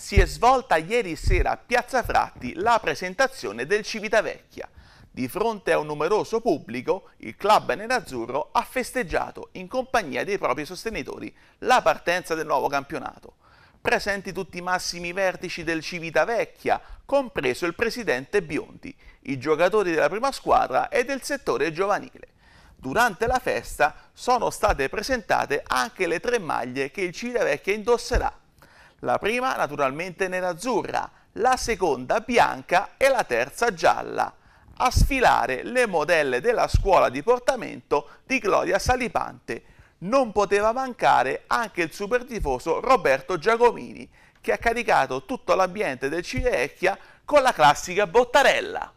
si è svolta ieri sera a Piazza Fratti la presentazione del Civitavecchia. Di fronte a un numeroso pubblico, il club nerazzurro ha festeggiato in compagnia dei propri sostenitori la partenza del nuovo campionato. Presenti tutti i massimi vertici del Civitavecchia, compreso il presidente Biondi, i giocatori della prima squadra e del settore giovanile. Durante la festa sono state presentate anche le tre maglie che il Civitavecchia indosserà la prima naturalmente nerazzurra, la seconda bianca e la terza gialla. A sfilare le modelle della scuola di portamento di Gloria Salipante. Non poteva mancare anche il super tifoso Roberto Giacomini, che ha caricato tutto l'ambiente del Civecchia con la classica bottarella.